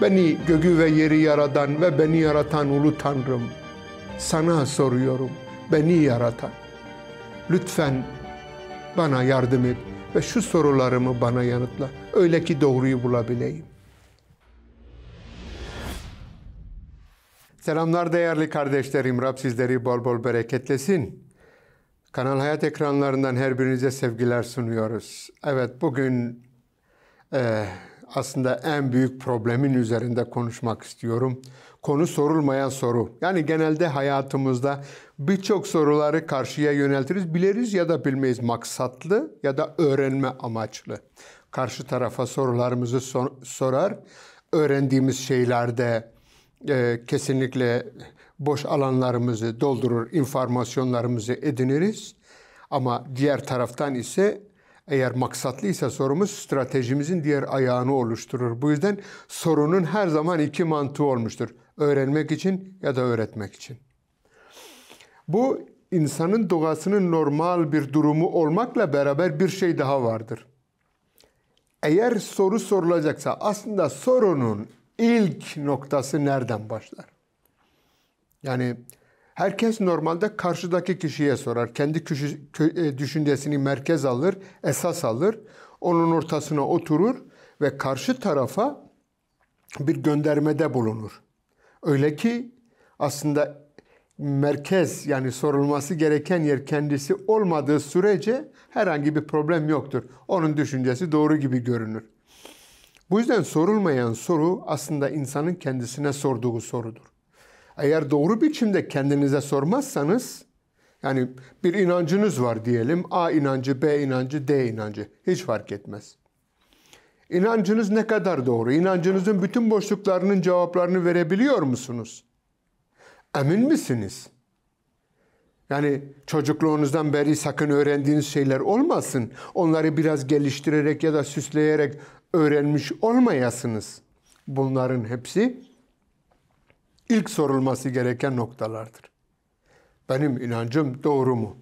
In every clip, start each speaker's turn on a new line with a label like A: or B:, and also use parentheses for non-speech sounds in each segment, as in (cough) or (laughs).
A: Beni gögü ve yeri yaradan ve beni yaratan Ulu Tanrım, sana soruyorum, beni yaratan. Lütfen bana yardım et ve şu sorularımı bana yanıtla. Öyle ki doğruyu bulabileyim. Selamlar değerli kardeşlerim. Rab sizleri bol bol bereketlesin. Kanal Hayat ekranlarından her birinize sevgiler sunuyoruz. Evet bugün... E, aslında en büyük problemin üzerinde konuşmak istiyorum. Konu sorulmayan soru. Yani genelde hayatımızda birçok soruları karşıya yöneltiriz. Biliriz ya da bilmeyiz maksatlı ya da öğrenme amaçlı. Karşı tarafa sorularımızı sor sorar. Öğrendiğimiz şeylerde e, kesinlikle boş alanlarımızı doldurur, informasyonlarımızı ediniriz. Ama diğer taraftan ise eğer maksatlıysa sorumuz stratejimizin diğer ayağını oluşturur. Bu yüzden sorunun her zaman iki mantığı olmuştur. Öğrenmek için ya da öğretmek için. Bu insanın doğasının normal bir durumu olmakla beraber bir şey daha vardır. Eğer soru sorulacaksa aslında sorunun ilk noktası nereden başlar? Yani Herkes normalde karşıdaki kişiye sorar. Kendi kişi, e, düşüncesini merkez alır, esas alır. Onun ortasına oturur ve karşı tarafa bir göndermede bulunur. Öyle ki aslında merkez yani sorulması gereken yer kendisi olmadığı sürece herhangi bir problem yoktur. Onun düşüncesi doğru gibi görünür. Bu yüzden sorulmayan soru aslında insanın kendisine sorduğu sorudur. Eğer doğru biçimde kendinize sormazsanız yani bir inancınız var diyelim. A inancı, B inancı, D inancı. Hiç fark etmez. İnancınız ne kadar doğru? İnancınızın bütün boşluklarının cevaplarını verebiliyor musunuz? Emin misiniz? Yani çocukluğunuzdan beri sakın öğrendiğiniz şeyler olmasın. Onları biraz geliştirerek ya da süsleyerek öğrenmiş olmayasınız. Bunların hepsi ilk sorulması gereken noktalardır. Benim inancım doğru mu?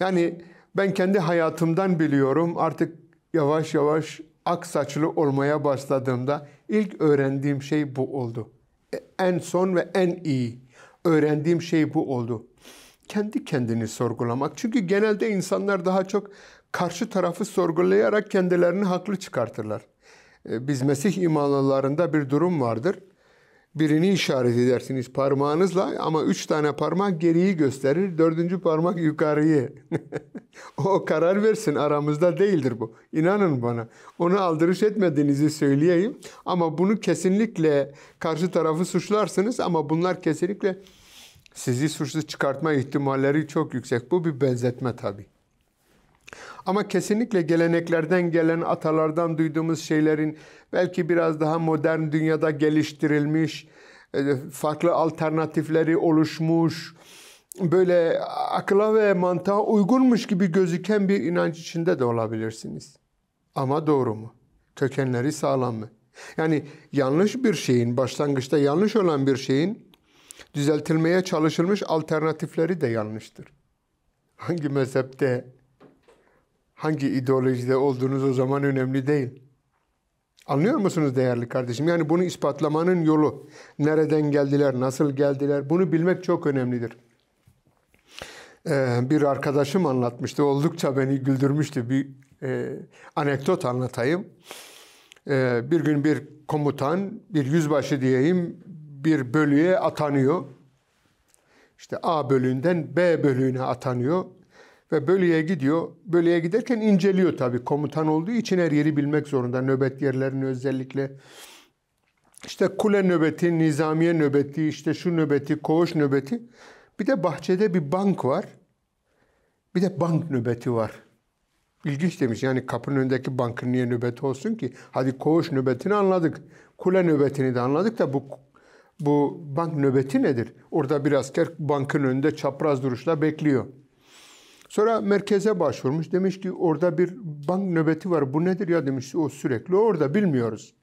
A: Yani ben kendi hayatımdan biliyorum artık yavaş yavaş ak saçlı olmaya başladığımda ilk öğrendiğim şey bu oldu. E, en son ve en iyi öğrendiğim şey bu oldu. Kendi kendini sorgulamak. Çünkü genelde insanlar daha çok karşı tarafı sorgulayarak kendilerini haklı çıkartırlar. E, biz Mesih imanlılarında bir durum vardır birini işaret edersiniz parmağınızla ama üç tane parmak geriyi gösterir, dördüncü parmak yukarıyı. (laughs) o karar versin aramızda değildir bu. İnanın bana. Onu aldırış etmediğinizi söyleyeyim ama bunu kesinlikle karşı tarafı suçlarsınız ama bunlar kesinlikle sizi suçlu çıkartma ihtimalleri çok yüksek. Bu bir benzetme tabii. Ama kesinlikle geleneklerden gelen atalardan duyduğumuz şeylerin belki biraz daha modern dünyada geliştirilmiş, e, farklı alternatifleri oluşmuş, böyle akla ve mantığa uygunmuş gibi gözüken bir inanç içinde de olabilirsiniz. Ama doğru mu? Kökenleri sağlam mı? Yani yanlış bir şeyin, başlangıçta yanlış olan bir şeyin düzeltilmeye çalışılmış alternatifleri de yanlıştır. Hangi mezhepte hangi ideolojide olduğunuz o zaman önemli değil. Anlıyor musunuz değerli kardeşim? Yani bunu ispatlamanın yolu, nereden geldiler, nasıl geldiler bunu bilmek çok önemlidir. Ee, bir arkadaşım anlatmıştı, oldukça beni güldürmüştü. Bir e, anekdot anlatayım. Ee, bir gün bir komutan, bir yüzbaşı diyeyim, bir bölüye atanıyor. İşte A bölüğünden B bölüğüne atanıyor. Ve bölüye gidiyor. Bölüye giderken inceliyor tabii. Komutan olduğu için her yeri bilmek zorunda. Nöbet yerlerini özellikle. İşte kule nöbeti, nizamiye nöbeti, işte şu nöbeti, koğuş nöbeti. Bir de bahçede bir bank var. Bir de bank nöbeti var. İlginç demiş yani kapının önündeki bankın niye nöbeti olsun ki? Hadi koğuş nöbetini anladık. Kule nöbetini de anladık da bu bu bank nöbeti nedir? Orada bir asker bankın önünde çapraz duruşla bekliyor. Sonra merkeze başvurmuş. Demiş ki orada bir bank nöbeti var. Bu nedir ya demiş o sürekli orada bilmiyoruz.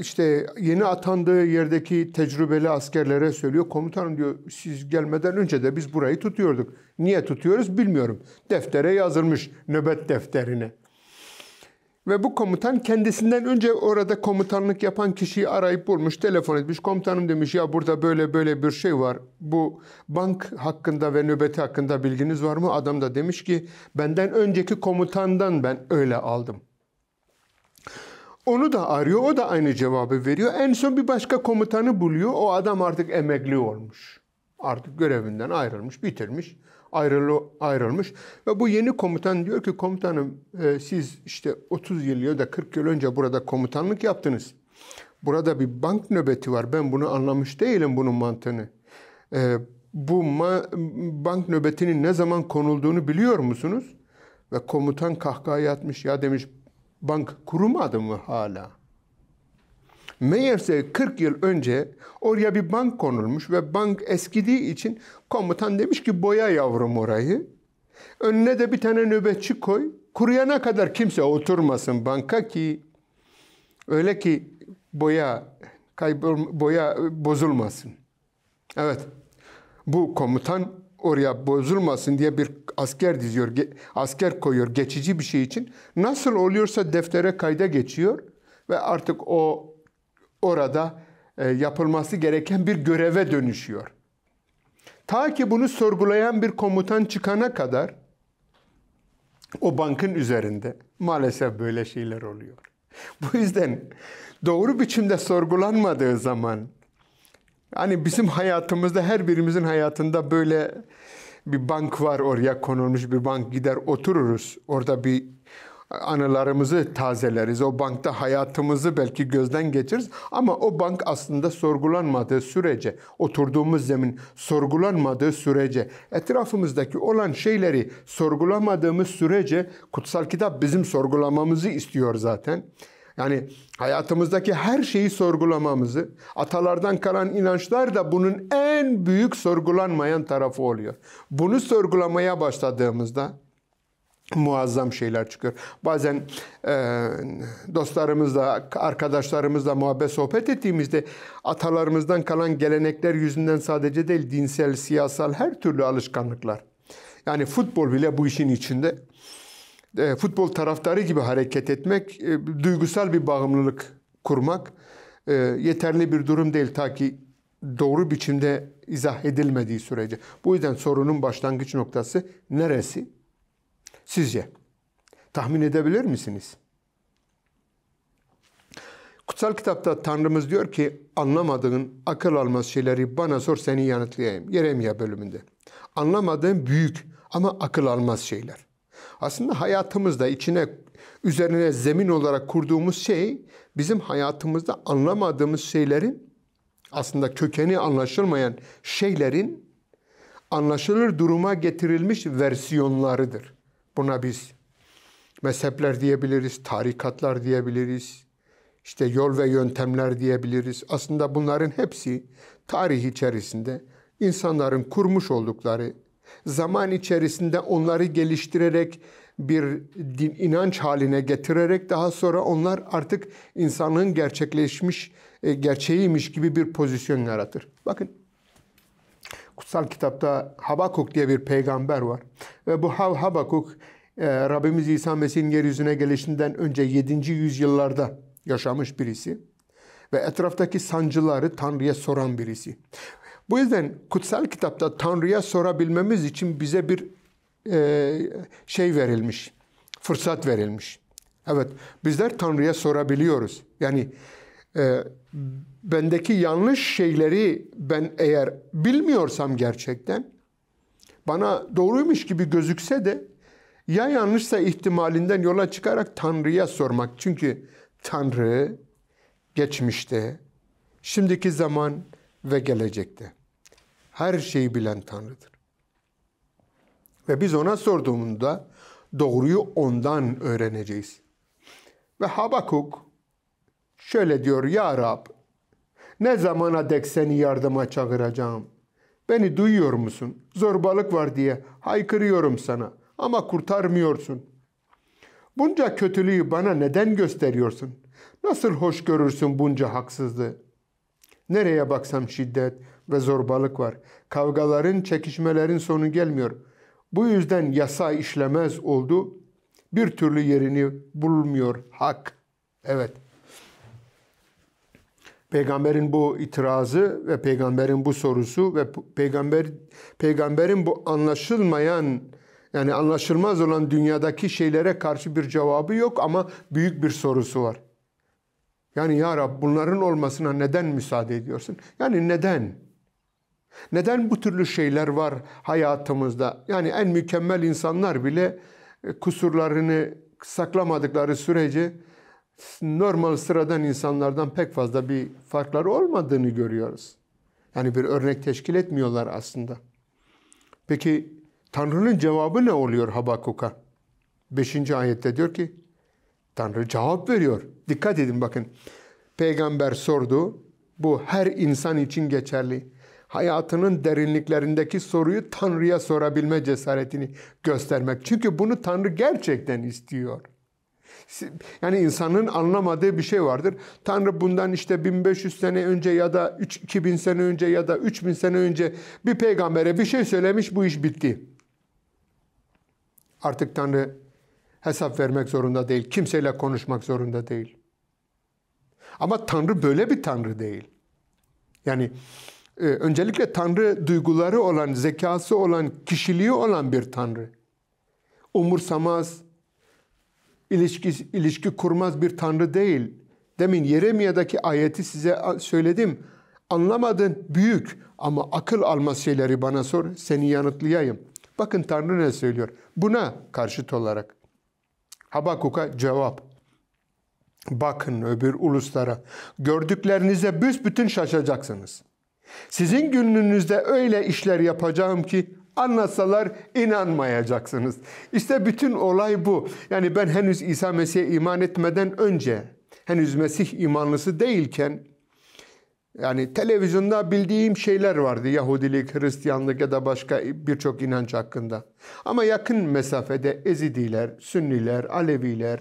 A: İşte yeni atandığı yerdeki tecrübeli askerlere söylüyor. Komutanım diyor siz gelmeden önce de biz burayı tutuyorduk. Niye tutuyoruz bilmiyorum. Deftere yazılmış nöbet defterine. Ve bu komutan kendisinden önce orada komutanlık yapan kişiyi arayıp bulmuş, telefon etmiş. Komutanım demiş ya burada böyle böyle bir şey var. Bu bank hakkında ve nöbeti hakkında bilginiz var mı? Adam da demiş ki benden önceki komutandan ben öyle aldım. Onu da arıyor, o da aynı cevabı veriyor. En son bir başka komutanı buluyor. O adam artık emekli olmuş. Artık görevinden ayrılmış, bitirmiş ayrılı, ayrılmış. Ve bu yeni komutan diyor ki komutanım e, siz işte 30 yıl ya da 40 yıl önce burada komutanlık yaptınız. Burada bir bank nöbeti var. Ben bunu anlamış değilim bunun mantığını. E, bu bank nöbetinin ne zaman konulduğunu biliyor musunuz? Ve komutan kahkahaya atmış ya demiş bank kurumadı mı hala? Meğerse 40 yıl önce oraya bir bank konulmuş ve bank eskidiği için komutan demiş ki boya yavrum orayı. Önüne de bir tane nöbetçi koy. Kuruyana kadar kimse oturmasın banka ki öyle ki boya kaybol boya bozulmasın. Evet. Bu komutan oraya bozulmasın diye bir asker diziyor, asker koyuyor geçici bir şey için. Nasıl oluyorsa deftere kayda geçiyor ve artık o orada e, yapılması gereken bir göreve dönüşüyor. Ta ki bunu sorgulayan bir komutan çıkana kadar o bankın üzerinde maalesef böyle şeyler oluyor. (laughs) Bu yüzden doğru biçimde sorgulanmadığı zaman hani bizim hayatımızda her birimizin hayatında böyle bir bank var oraya konulmuş bir bank gider otururuz. Orada bir anılarımızı tazeleriz. O bankta hayatımızı belki gözden geçiririz ama o bank aslında sorgulanmadığı sürece, oturduğumuz zemin sorgulanmadığı sürece, etrafımızdaki olan şeyleri sorgulamadığımız sürece kutsal kitap bizim sorgulamamızı istiyor zaten. Yani hayatımızdaki her şeyi sorgulamamızı, atalardan kalan inançlar da bunun en büyük sorgulanmayan tarafı oluyor. Bunu sorgulamaya başladığımızda muazzam şeyler çıkıyor. Bazen e, dostlarımızla, arkadaşlarımızla muhabbet sohbet ettiğimizde atalarımızdan kalan gelenekler yüzünden sadece değil dinsel, siyasal her türlü alışkanlıklar. Yani futbol bile bu işin içinde. E, futbol taraftarı gibi hareket etmek, e, duygusal bir bağımlılık kurmak e, yeterli bir durum değil ta ki doğru biçimde izah edilmediği sürece. Bu yüzden sorunun başlangıç noktası neresi? Sizce tahmin edebilir misiniz? Kutsal kitapta Tanrımız diyor ki anlamadığın akıl almaz şeyleri bana sor seni yanıtlayayım. Yeremya bölümünde. Anlamadığın büyük ama akıl almaz şeyler. Aslında hayatımızda içine üzerine zemin olarak kurduğumuz şey bizim hayatımızda anlamadığımız şeylerin aslında kökeni anlaşılmayan şeylerin anlaşılır duruma getirilmiş versiyonlarıdır. Buna biz mezhepler diyebiliriz, tarikatlar diyebiliriz, işte yol ve yöntemler diyebiliriz. Aslında bunların hepsi tarih içerisinde insanların kurmuş oldukları, zaman içerisinde onları geliştirerek bir din, inanç haline getirerek daha sonra onlar artık insanlığın gerçekleşmiş e, gerçeğiymiş gibi bir pozisyon yaratır. Bakın kutsal kitapta Habakuk diye bir peygamber var. Ve bu Habakuk e, Rabbimiz İsa Mesih'in yeryüzüne gelişinden önce 7. yüzyıllarda yaşamış birisi. Ve etraftaki sancıları Tanrı'ya soran birisi. Bu yüzden kutsal kitapta Tanrı'ya sorabilmemiz için bize bir e, şey verilmiş, fırsat verilmiş. Evet, bizler Tanrı'ya sorabiliyoruz. Yani e, bendeki yanlış şeyleri ben eğer bilmiyorsam gerçekten bana doğruymuş gibi gözükse de ya yanlışsa ihtimalinden yola çıkarak Tanrı'ya sormak. Çünkü Tanrı geçmişte, şimdiki zaman ve gelecekte her şeyi bilen Tanrı'dır. Ve biz ona sorduğumuzda doğruyu ondan öğreneceğiz. Ve Habakuk Şöyle diyor ya Rab ne zamana dek seni yardıma çağıracağım. Beni duyuyor musun? Zorbalık var diye haykırıyorum sana ama kurtarmıyorsun. Bunca kötülüğü bana neden gösteriyorsun? Nasıl hoş görürsün bunca haksızlığı? Nereye baksam şiddet ve zorbalık var. Kavgaların, çekişmelerin sonu gelmiyor. Bu yüzden yasa işlemez oldu. Bir türlü yerini bulmuyor hak. Evet. Peygamberin bu itirazı ve peygamberin bu sorusu ve peygamber peygamberin bu anlaşılmayan yani anlaşılmaz olan dünyadaki şeylere karşı bir cevabı yok ama büyük bir sorusu var. Yani ya Rab bunların olmasına neden müsaade ediyorsun? Yani neden? Neden bu türlü şeyler var hayatımızda? Yani en mükemmel insanlar bile e, kusurlarını saklamadıkları sürece normal sıradan insanlardan pek fazla bir farkları olmadığını görüyoruz. Yani bir örnek teşkil etmiyorlar aslında. Peki Tanrı'nın cevabı ne oluyor Habakkuk'a? Beşinci ayette diyor ki Tanrı cevap veriyor. Dikkat edin bakın. Peygamber sordu. Bu her insan için geçerli. Hayatının derinliklerindeki soruyu Tanrı'ya sorabilme cesaretini göstermek. Çünkü bunu Tanrı gerçekten istiyor. Yani insanın anlamadığı bir şey vardır. Tanrı bundan işte 1500 sene önce ya da 3, 2000 sene önce ya da 3000 sene önce bir peygambere bir şey söylemiş bu iş bitti. Artık Tanrı hesap vermek zorunda değil. Kimseyle konuşmak zorunda değil. Ama Tanrı böyle bir Tanrı değil. Yani e, öncelikle Tanrı duyguları olan, zekası olan, kişiliği olan bir Tanrı. Umursamaz, ilişki, ilişki kurmaz bir tanrı değil. Demin Yeremiya'daki ayeti size söyledim. Anlamadın büyük ama akıl almaz şeyleri bana sor seni yanıtlayayım. Bakın Tanrı ne söylüyor? Buna karşıt olarak. Habakuk'a cevap. Bakın öbür uluslara. Gördüklerinize büsbütün şaşacaksınız. Sizin gününüzde öyle işler yapacağım ki Anlatsalar inanmayacaksınız. İşte bütün olay bu. Yani ben henüz İsa Mesih'e iman etmeden önce, henüz Mesih imanlısı değilken, yani televizyonda bildiğim şeyler vardı. Yahudilik, Hristiyanlık ya da başka birçok inanç hakkında. Ama yakın mesafede Ezidiler, Sünniler, Aleviler,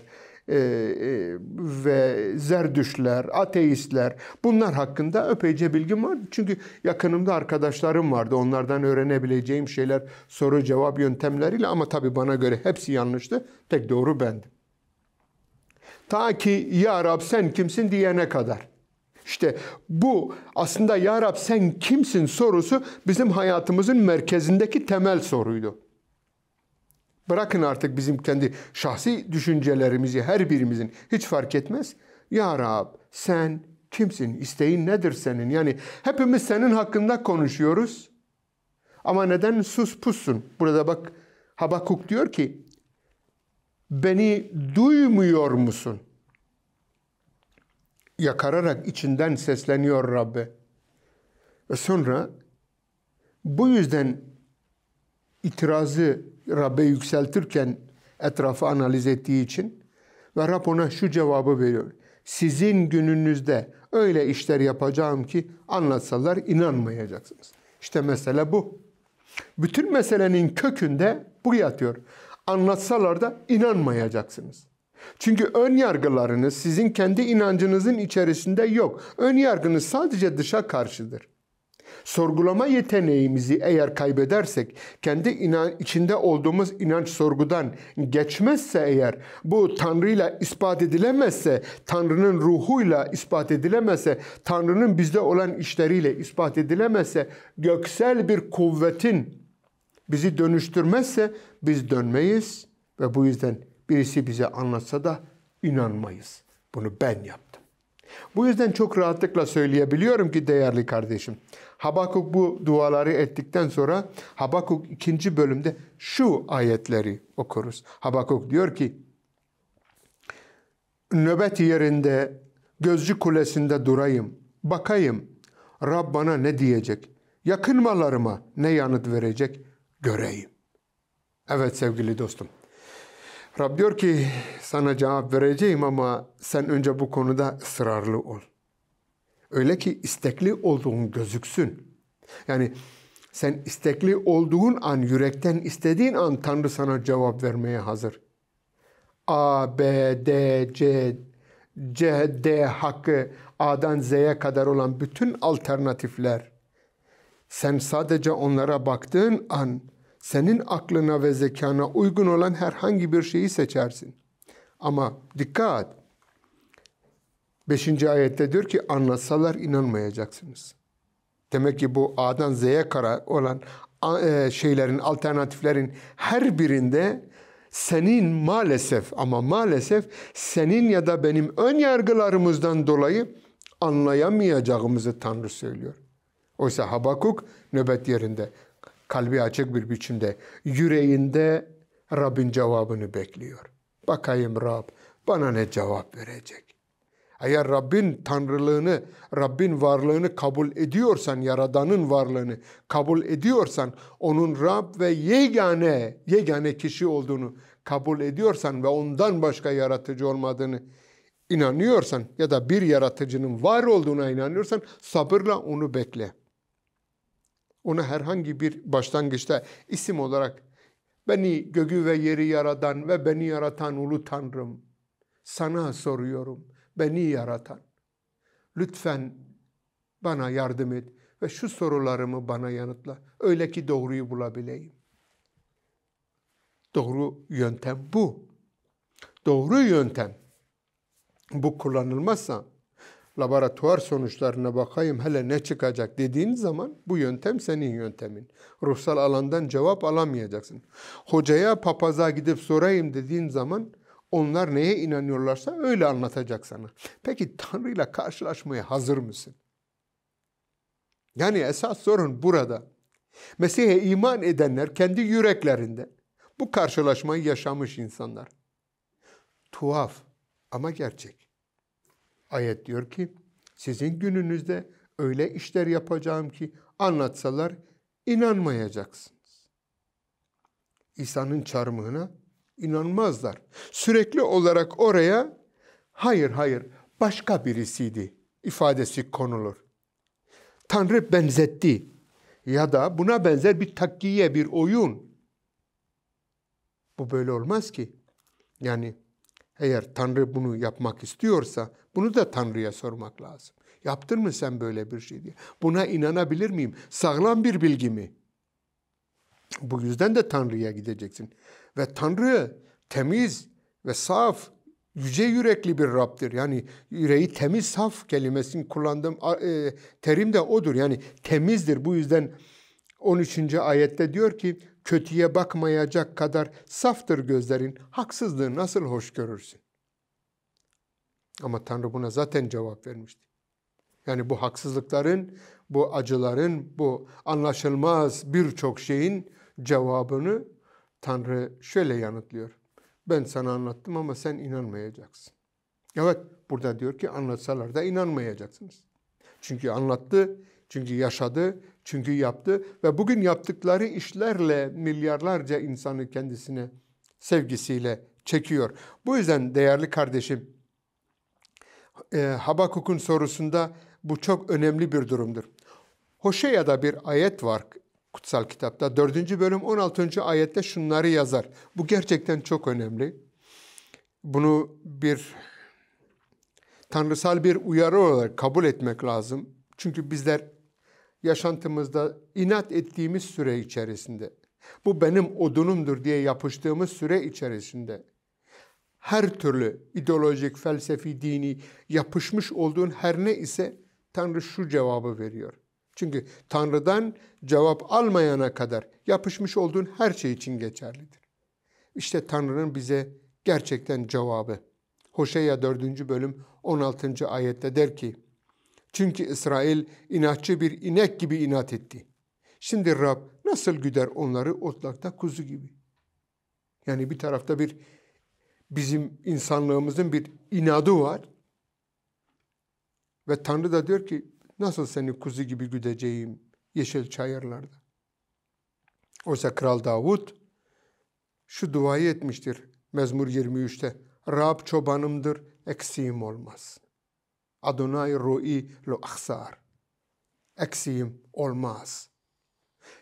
A: e, e, ve zerdüşler, ateistler bunlar hakkında öpece bilgim var Çünkü yakınımda arkadaşlarım vardı. Onlardan öğrenebileceğim şeyler soru cevap yöntemleriyle ama tabii bana göre hepsi yanlıştı. Tek doğru bendim. Ta ki ya Rab sen kimsin diyene kadar. İşte bu aslında ya Rab sen kimsin sorusu bizim hayatımızın merkezindeki temel soruydu. Bırakın artık bizim kendi şahsi düşüncelerimizi her birimizin hiç fark etmez. Ya Rab sen kimsin? İsteğin nedir senin? Yani hepimiz senin hakkında konuşuyoruz. Ama neden sus pussun? Burada bak Habakuk diyor ki beni duymuyor musun? Yakararak içinden sesleniyor Rabbe. Ve sonra bu yüzden itirazı Rab'be yükseltirken etrafı analiz ettiği için ve Rab ona şu cevabı veriyor. Sizin gününüzde öyle işler yapacağım ki anlatsalar inanmayacaksınız. İşte mesele bu. Bütün meselenin kökünde buraya atıyor. Anlatsalar da inanmayacaksınız. Çünkü ön yargılarınız sizin kendi inancınızın içerisinde yok. Ön yargınız sadece dışa karşıdır sorgulama yeteneğimizi eğer kaybedersek, kendi inan içinde olduğumuz inanç sorgudan geçmezse eğer, bu Tanrı'yla ispat edilemezse, Tanrı'nın ruhuyla ispat edilemezse, Tanrı'nın bizde olan işleriyle ispat edilemezse, göksel bir kuvvetin bizi dönüştürmezse biz dönmeyiz ve bu yüzden birisi bize anlatsa da inanmayız. Bunu ben yaptım. Bu yüzden çok rahatlıkla söyleyebiliyorum ki değerli kardeşim, Habakuk bu duaları ettikten sonra Habakuk ikinci bölümde şu ayetleri okuruz. Habakuk diyor ki, nöbet yerinde gözcü kulesinde durayım, bakayım Rab bana ne diyecek, yakın yakınmalarıma ne yanıt verecek göreyim. Evet sevgili dostum. Rab diyor ki sana cevap vereceğim ama sen önce bu konuda ısrarlı ol. Öyle ki istekli olduğun gözüksün. Yani sen istekli olduğun an, yürekten istediğin an Tanrı sana cevap vermeye hazır. A, B, D, C, C, D hakkı A'dan Z'ye kadar olan bütün alternatifler. Sen sadece onlara baktığın an senin aklına ve zekana uygun olan herhangi bir şeyi seçersin. Ama dikkat! Beşinci ayette diyor ki anlatsalar inanmayacaksınız. Demek ki bu A'dan Z'ye kara olan e, şeylerin, alternatiflerin her birinde senin maalesef ama maalesef senin ya da benim ön yargılarımızdan dolayı anlayamayacağımızı Tanrı söylüyor. Oysa Habakuk nöbet yerinde, kalbi açık bir biçimde, yüreğinde Rabbin cevabını bekliyor. Bakayım Rab bana ne cevap verecek? Eğer Rabbin tanrılığını, Rabbin varlığını kabul ediyorsan, Yaradan'ın varlığını kabul ediyorsan, onun Rab ve yegane, yegane kişi olduğunu kabul ediyorsan ve ondan başka yaratıcı olmadığını inanıyorsan ya da bir yaratıcının var olduğuna inanıyorsan sabırla onu bekle. Ona herhangi bir başlangıçta isim olarak beni gögü ve yeri yaradan ve beni yaratan ulu tanrım sana soruyorum beni yaratan. Lütfen bana yardım et ve şu sorularımı bana yanıtla. Öyle ki doğruyu bulabileyim. Doğru yöntem bu. Doğru yöntem bu kullanılmazsa laboratuvar sonuçlarına bakayım hele ne çıkacak dediğin zaman bu yöntem senin yöntemin. Ruhsal alandan cevap alamayacaksın. Hocaya papaza gidip sorayım dediğin zaman onlar neye inanıyorlarsa öyle anlatacak sana. Peki Tanrı ile karşılaşmaya hazır mısın? Yani esas sorun burada. Mesih'e iman edenler kendi yüreklerinde bu karşılaşmayı yaşamış insanlar. Tuhaf ama gerçek. Ayet diyor ki sizin gününüzde öyle işler yapacağım ki anlatsalar inanmayacaksınız. İsa'nın çarmıhına inanmazlar. Sürekli olarak oraya hayır hayır başka birisiydi ifadesi konulur. Tanrı benzetti ya da buna benzer bir takkiye, bir oyun. Bu böyle olmaz ki. Yani eğer Tanrı bunu yapmak istiyorsa bunu da Tanrı'ya sormak lazım. Yaptın mı sen böyle bir şey diye. Buna inanabilir miyim? Sağlam bir bilgi mi? Bu yüzden de Tanrı'ya gideceksin. Ve Tanrı temiz ve saf, yüce yürekli bir Rab'dir. Yani yüreği temiz, saf kelimesini kullandığım e, terim de odur. Yani temizdir. Bu yüzden 13. ayette diyor ki kötüye bakmayacak kadar saftır gözlerin. Haksızlığı nasıl hoş görürsün? Ama Tanrı buna zaten cevap vermişti. Yani bu haksızlıkların, bu acıların, bu anlaşılmaz birçok şeyin cevabını Tanrı şöyle yanıtlıyor. Ben sana anlattım ama sen inanmayacaksın. Evet burada diyor ki anlatsalar da inanmayacaksınız. Çünkü anlattı, çünkü yaşadı, çünkü yaptı ve bugün yaptıkları işlerle milyarlarca insanı kendisine sevgisiyle çekiyor. Bu yüzden değerli kardeşim e, Habakuk'un sorusunda bu çok önemli bir durumdur. Hoşeya'da bir ayet var kutsal kitapta 4. bölüm 16. ayette şunları yazar. Bu gerçekten çok önemli. Bunu bir tanrısal bir uyarı olarak kabul etmek lazım. Çünkü bizler yaşantımızda inat ettiğimiz süre içerisinde, bu benim odunumdur diye yapıştığımız süre içerisinde her türlü ideolojik, felsefi, dini yapışmış olduğun her ne ise Tanrı şu cevabı veriyor. Çünkü Tanrı'dan cevap almayana kadar yapışmış olduğun her şey için geçerlidir. İşte Tanrı'nın bize gerçekten cevabı. Hoşeya 4. bölüm 16. ayette der ki, Çünkü İsrail inatçı bir inek gibi inat etti. Şimdi Rab nasıl güder onları otlakta kuzu gibi. Yani bir tarafta bir bizim insanlığımızın bir inadı var. Ve Tanrı da diyor ki Nasıl seni kuzu gibi güdeceğim yeşil çayırlarda. Oysa Kral Davud şu duayı etmiştir Mezmur 23'te. Rab çobanımdır, eksiğim olmaz. Adonai roi lo ahsar. Eksiğim olmaz.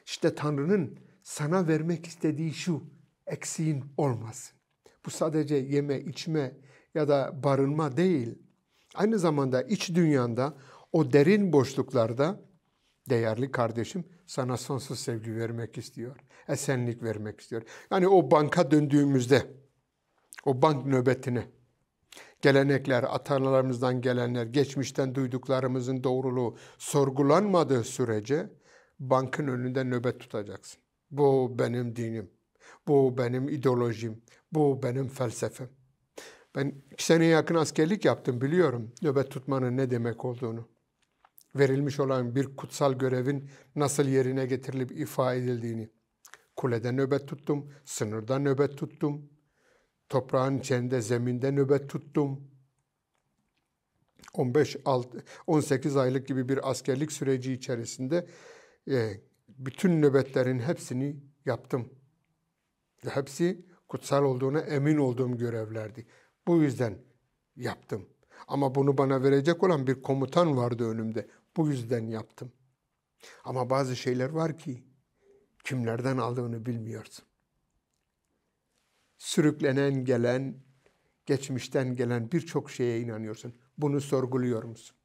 A: İşte Tanrı'nın sana vermek istediği şu, eksiğin olmasın. Bu sadece yeme, içme ya da barınma değil. Aynı zamanda iç dünyanda o derin boşluklarda değerli kardeşim sana sonsuz sevgi vermek istiyor. Esenlik vermek istiyor. Yani o banka döndüğümüzde, o bank nöbetine, gelenekler, atalarımızdan gelenler, geçmişten duyduklarımızın doğruluğu sorgulanmadığı sürece bankın önünde nöbet tutacaksın. Bu benim dinim, bu benim ideolojim, bu benim felsefem. Ben iki seneye yakın askerlik yaptım biliyorum nöbet tutmanın ne demek olduğunu verilmiş olan bir kutsal görevin nasıl yerine getirilip ifa edildiğini. Kulede nöbet tuttum, sınırda nöbet tuttum, toprağın içinde zeminde nöbet tuttum. 15 6, 18 aylık gibi bir askerlik süreci içerisinde e, bütün nöbetlerin hepsini yaptım. Ve hepsi kutsal olduğuna emin olduğum görevlerdi. Bu yüzden yaptım. Ama bunu bana verecek olan bir komutan vardı önümde. Bu yüzden yaptım. Ama bazı şeyler var ki kimlerden aldığını bilmiyorsun. Sürüklenen gelen, geçmişten gelen birçok şeye inanıyorsun. Bunu sorguluyor musun?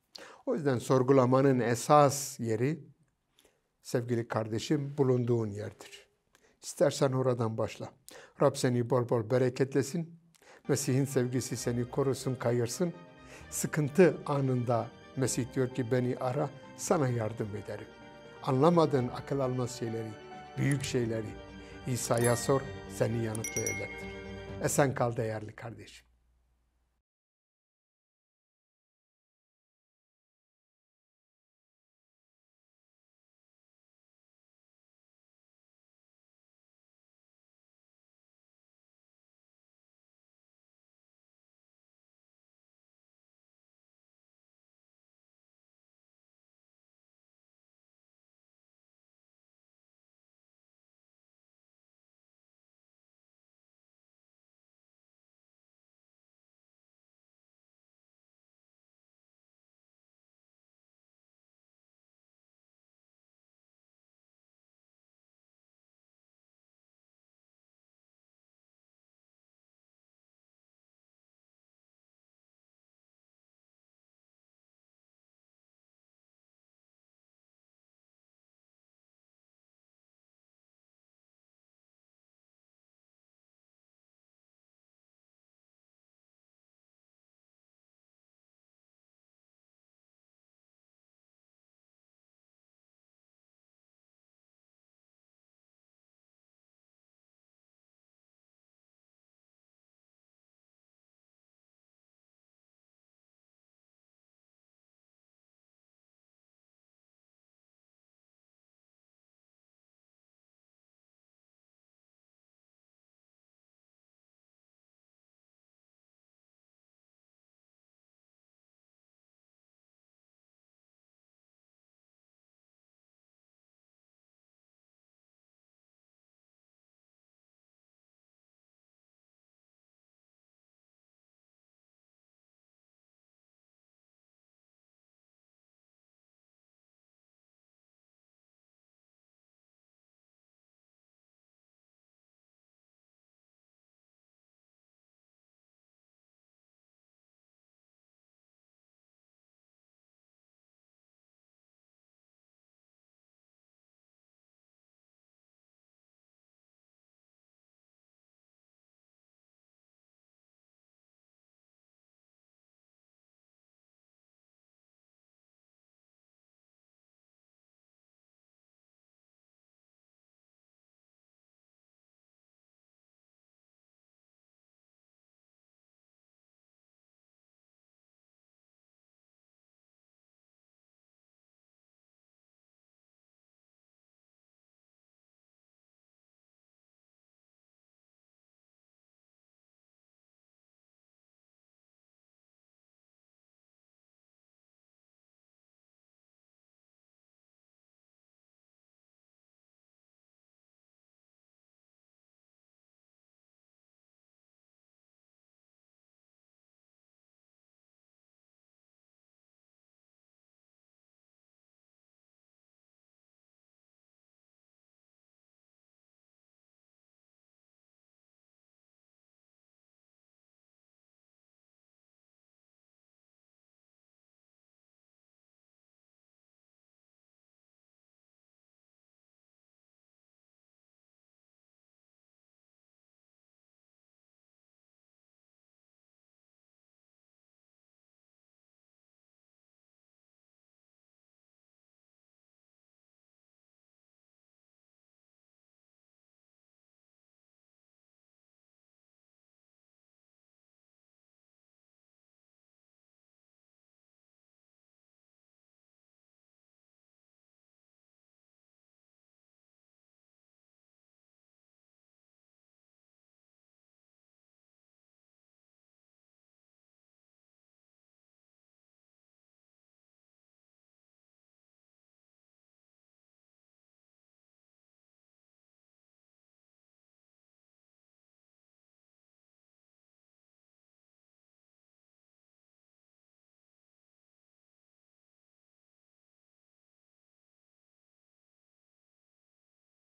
A: O yüzden sorgulamanın esas yeri sevgili kardeşim bulunduğun yerdir. İstersen oradan başla. Rab seni bol bol bereketlesin. Mesih'in sevgisi seni korusun, kayırsın. Sıkıntı anında Mesih diyor ki beni ara sana yardım ederim. Anlamadığın akıl almaz şeyleri, büyük şeyleri İsa'ya sor seni yanıtlayacaktır. Esen kal değerli kardeşim.